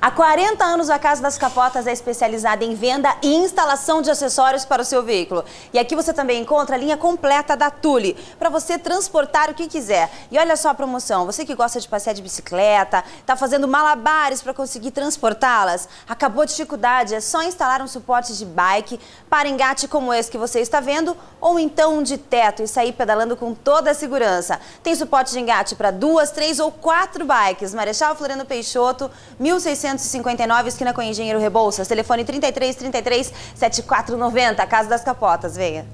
Há 40 anos, a Casa das Capotas é especializada em venda e instalação de acessórios para o seu veículo. E aqui você também encontra a linha completa da Tule, para você transportar o que quiser. E olha só a promoção, você que gosta de passear de bicicleta, está fazendo malabares para conseguir transportá-las, acabou a dificuldade, é só instalar um suporte de bike para engate como esse que você está vendo, ou então um de teto e sair pedalando com toda a segurança. Tem suporte de engate para duas, três ou quatro bikes. Marechal Floriano Peixoto, 1000 1659, esquina com Engenheiro Rebouças. Telefone 33 33 7490, Casa das Capotas. Venha.